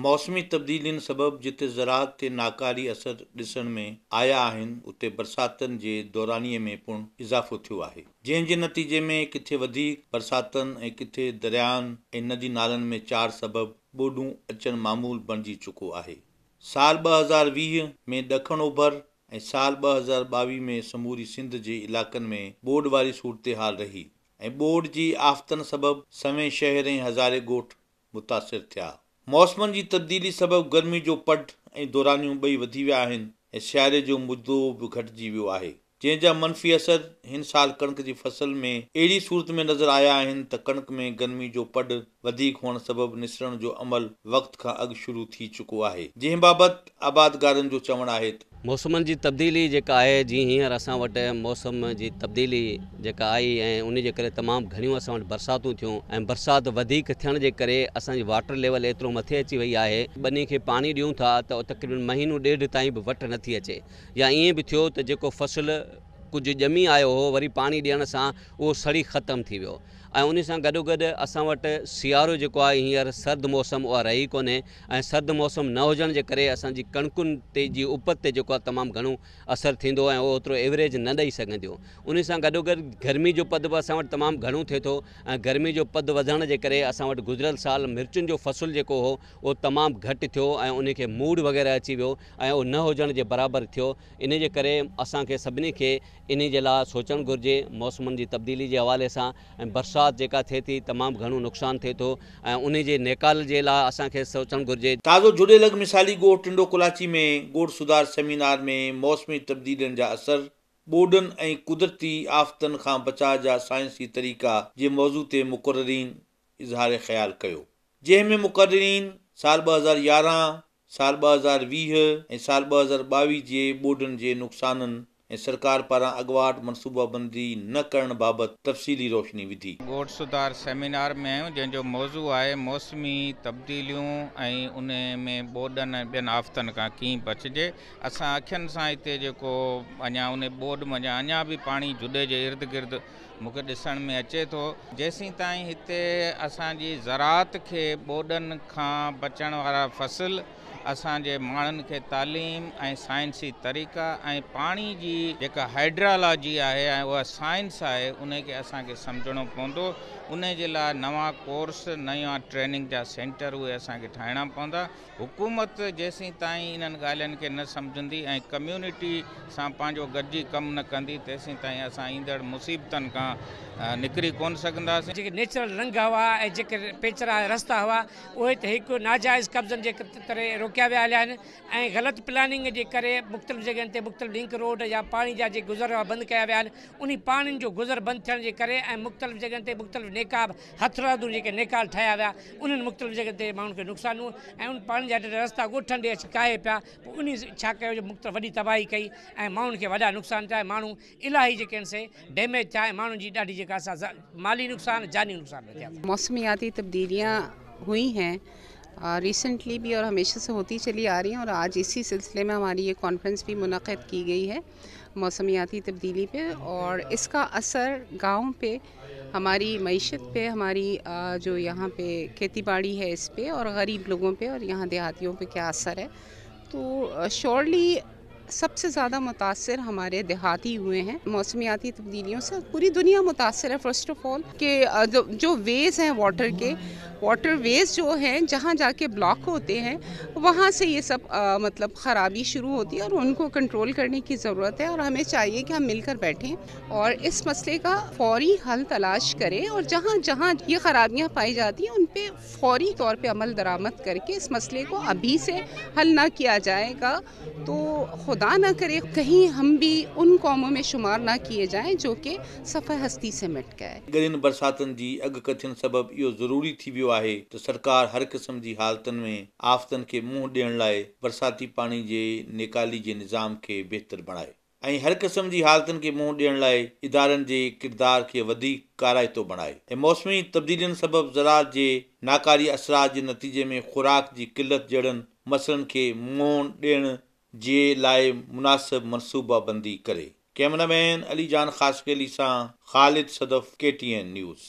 मौसमी तब्दीलियुनि सबबि जिते ज़रात ते नाकारी असर ॾिसण में आया आहिनि उते बरसातनि जे दौरानीअ में पुण इज़ाफ़ो थियो आहे जंहिंजे नतीजे में किथे वधीक बरसातनि ऐं किथे दरियानि ऐं नदी नालनि में चार सबबि ॿोॾूं अचणु मामूल बणिजी चुको आहे साल ॿ हज़ार वीह में ॾखण ओभर ऐं साल ॿ हज़ार ॿावीह में समूरी सिंध जे इलाइक़नि में ॿोॾि वारी सूरत हाल रही ऐं ॿोढि जी आफ़तनि सबबि सवें शहर ऐं हज़ारे ॻोठ मुतासिर थिया मौसम जी तब्दीली सबबु गर्मी जो पट ऐं दौरानियूं ॿई वधी विया आहिनि ऐं सियारे जो मुदो बि घटिजी वियो आहे जंहिंजा मनफ़ी असर हिन साल कणिक जी फ़सल में अहिड़ी सूरत में नज़र आया आहिनि त कणिक में गर्मी जो पदु वधीक हुअणु सबबु निसरण जो अमल वक़्त खां अॻु शुरू थी चुको आहे जंहिं बाबति आबादगारनि जो चवणु आहे त मौसम जी तब्दीली जेका आहे जीअं हींअर असां वटि मौसम जी जेका आई ऐं उनजे करे तमामु घणियूं असां वटि बरसातियूं थियूं ऐं बरसाति वधीक थियण जे करे असांजी वाटर लेवल एतिरो मथे अची वई आहे ॿिन्ही खे पाणी ॾियूं था तक़रीबन महीनो ॾेढु ताईं बि वटि नथी अचे या ईअं बि थियो त जेको फ़सुलु कुझु ॼमी आयो हो वरी पाणी ॾियण सां उहो सड़ी ख़तमु थी वियो ऐं उन सां गॾोगॾु असां वटि सियारो जेको आहे हींअर सर्द मौसम उहा रही कोन्हे ऐं सर्द मौसम न हुजण जे करे असांजी कणिकुनि ते जी उपत ते जेको आहे तमामु घणो असरु थींदो ऐं उहो ओतिरो एवरेज न ॾेई सघंदियूं उन सां गॾोगॾु गर्मी जो पद बि असां वटि तमामु घणो थिए थो ऐं गर्मी जो पद वधण जे करे असां वटि गुज़िरियल साल मिर्चुनि जो फ़सुलु जेको हो उहो तमामु घटि थियो ऐं उनखे मूड वग़ैरह अची वियो ऐं उहो न हुजण जे बराबरि थियो इन जे करे असांखे सभिनी खे इन जे लाइ सोचणु घुरिजे मौसमनि जी तब्दीली जे हवाले सां ऐं बरसाति नेकाल ताज़ो ताज़ोल मिसाली गोड़ टिंडो कुलाची में ॻोठ सुधार सेमिनार में मौसमी तबदीलीनि जा असर ॿोॾनि ऐं क़ुदरती आफ़तनि खां बचाव जा साइंसी तरीक़ा जे मौज़ू ते मुक़ररीन इज़हार ख़्यालु कयो जंहिंमें मुक़ररीन साल ॿ हज़ार यारहं साल ॿ हज़ार वीह ऐं साल ॿ हज़ार ॿावीह जे ॿोॾनि जे नुक़साननि ऐं सरकार पारां अॻुवाट मनसूबाबंदी न करण बाबति तफ़सीली रोशनी विधी बोड सुधार सेमिनार में आहियूं जंहिंजो मौज़ू आहे मौसमी तब्दीलियूं ऐं उन में ऐं ॿियनि आफ़्तनि खां कीअं बचिजे असां अखियुनि सां हिते जेको अञा उन ॿोड मञा अञा बि पाणी जुडे जे इर्द गिर्द मूंखे ॾिसण में अचे थो जेसीं ताईं हिते असांजी ज़रात खे ॿोॾनि खां बचण वारा फ़सुलु असांजे माण्हुनि खे तालीम ऐं साइंसी तरीक़ा ऐं पाणी जी जेका हाइड्रोलॉजी आहे ऐं उहा साइंस आहे उनखे असांखे सम्झणो पवंदो उन जे लाइ नवां कोर्स नवां ट्रेनिंग जा सेंटर उहे असांखे ठाहिणा पवंदा हुकूमत जेसीं ताईं इन्हनि ॻाल्हियुनि खे न सम्झंदी ऐं कम्यूनिटी सां पंहिंजो गॾिजी कमु न कंदी तेसीं ताईं असां ईंदड़ मुसीबतनि खां निकिरी कोन सघंदासीं जेके नेचुरल रंग हुआ ऐं जेके पेचरा रस्ता हुआ उहे त हिकु नाजाइज़ कब्ज़नि जे करे वाक़िया विया आहिनि ऐं प्लानिंग के करे मुख़्तलिफ़ जॻहियुनि मुख़्तलिफ़ लिंक रोड या पानी जहाँ गुज़र बंद क्या विया आहिनि उन जो गुज़र बंद थियण जे करे ऐं मुख़्तलिफ़ जॻहियुनि मुख़्तलिफ़ नेकाब हथरादूं जेके नेकाल ठाहिया विया उन्हनि मुख़्तलिफ़ जॻहियुनि ते माण्हुनि खे नुक़सानूं उन पानी जा रस्ता गोठन ॾे छिकाए पिया पोइ उन तबाही कई मांग के वा नुक़सान थिया ऐं माण्हू इलाही से डैमेज थिया ऐं की जी माली नुक़सान जानी नुक़सान थिया मौसमियाती तब्दीलियाँ हुई हैं रिसेंटली भी और हमेशा से होती चली आ रही हैं और आज इसी सिलसिले में हमारी ये कॉन्फ्रेंस भी मुनद की गई है मौसमियाती तब्दीली पे और इसका असर गाँव पे हमारी मीशत पे हमारी जो यहाँ पे खेती बाड़ी है इस पर और गरीब लोगों पे और यहाँ देहातियों पे क्या असर है तो श्योरली सबसे ज़्यादा मुतासर हमारे देहाती हुए हैं मौसमियाती तब्दीलियों से पूरी दुनिया मुतासर है फर्स्ट ऑफ ऑल के जो, जो वेज हैं वाटर के वाटर वेज जो हैं जहाँ जाके ब्लॉक होते हैं वहाँ से ये सब आ, मतलब ख़राबी शुरू होती है और उनको कंट्रोल करने की ज़रूरत है और हमें चाहिए कि हम मिलकर बैठें और इस मसले का फौरी हल तलाश करें और जहाँ जहाँ ये ख़राबियाँ पाई जाती हैं उन पर फौरी तौर पर अमल दरामद करके इस मसले को अभी से हल ना किया जाएगा तो ख़ुदा न करे कंहिं में शुमार ان برساتن बरसातुनि जी अॻकथियुनि سبب इहो ज़रूरी थी वियो आहे त सरकारु हर قسم जी حالتن में آفتن खे मुंहुं ॾियण लाइ बरसाती पाणी जे नेकाली जे نظام खे बहितर बणाए ऐं हर क़िस्म जी हालतुनि खे मुंहुं ॾियण लाइ इदारनि जे किरदार खे वधीक कारायतो बणाए ऐं मौसमी तबदीलियुनि सबबि ज़रात जे नाकारी असरात जे नतीजे में ख़ुराक जी किलत जड़नि मसलनि खे मुंहुं ॾियणु जे लाइ मुनासिब मनसूबाबंदी करे कैमरामैन अली जान अलीजान ख़ासकेली सां ख़ालिद सदफ़ के टी एन न्यूज़